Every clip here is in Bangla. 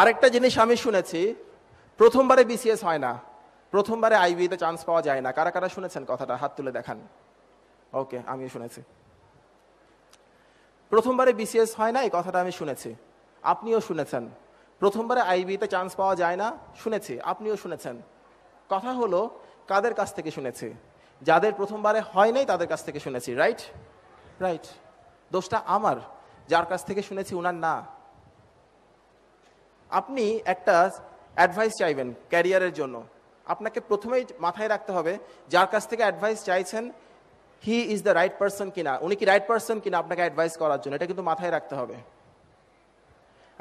আরেকটা জিনিস আমি শুনেছি প্রথমবারে বিসিএস হয় না প্রথমবারে আইবিতে চান্স পাওয়া যায় না কারা কারা শুনেছেন কথাটা হাত তুলে দেখান ওকে আমি শুনেছি প্রথমবারে বিসিএস হয় না এই কথাটা আমি শুনেছি আপনিও শুনেছেন প্রথমবারে আইবিতে চান্স পাওয়া যায় না শুনেছি আপনিও শুনেছেন কথা হলো কাদের কাছ থেকে শুনেছি যাদের প্রথমবারে হয় নাই তাদের কাছ থেকে শুনেছি রাইট রাইট দোষটা আমার যার কাছ থেকে শুনেছি উনার না আপনি একটা অ্যাডভাইস চাইবেন ক্যারিয়ারের জন্য আপনাকে প্রথমেই মাথায় রাখতে হবে যার কাছ থেকে অ্যাডভাইস চাইছেন he is the right person কিনা উনি কি রাইট পার্সন কিনা আপনাকে অ্যাডভাইস করার জন্য এটা কিন্তু মাথায় রাখতে হবে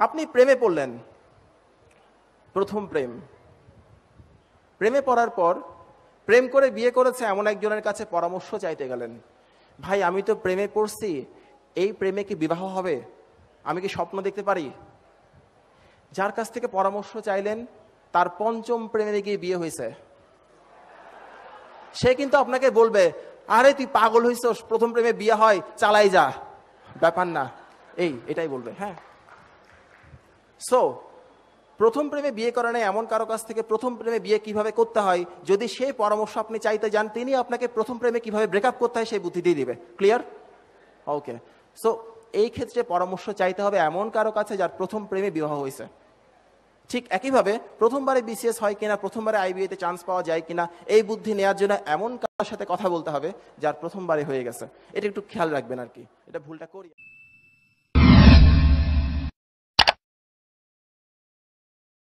আপনি প্রেমে পড়লেন প্রথম প্রেম প্রেমে পড়ার পর প্রেম করে বিয়ে করেছে এমন একজনের কাছে পরামর্শ চাইতে গেলেন ভাই আমি তো প্রেমে পড়ছি এই প্রেমে কি বিবাহ হবে আমি কি স্বপ্ন দেখতে পারি যার কাছ থেকে পরামর্শ চাইলেন তার পঞ্চম প্রেমে গিয়ে বিয়ে হয়েছে সে কিন্তু আপনাকে বলবে আরে তুই পাগল হইস প্রথম প্রেমে বিয়ে হয় চালাই যা ব্যাপার না এই এটাই বলবে হ্যাঁ সো প্রথম প্রেমে বিয়ে করা নেই এমন কারো কাছ থেকে প্রথম প্রেমে বিয়ে কিভাবে করতে হয় যদি সেই পরামর্শ আপনি চাইতে যান তিনি আপনাকে প্রথম প্রেমে কিভাবে ব্রেকআপ করতে হয় সেই বুদ্ধি দিয়ে দিবে ক্লিয়ার ওকে সো এই ক্ষেত্রে পরামর্শ চাইতে হবে এমন কারো কাছে যার প্রথম প্রেমে বিবাহ হয়েছে ঠিক একইভাবে প্রথমবারে বিসিএস হয় কিনা প্রথমবারে আইবিএতে চান্স পাওয়া যায় কিনা এই বুদ্ধি নেওয়ার জন্য এমন কারোর সাথে কথা বলতে হবে যার প্রথমবারে হয়ে গেছে এটা একটু খেয়াল রাখবেন আর কি এটা ভুলটা করি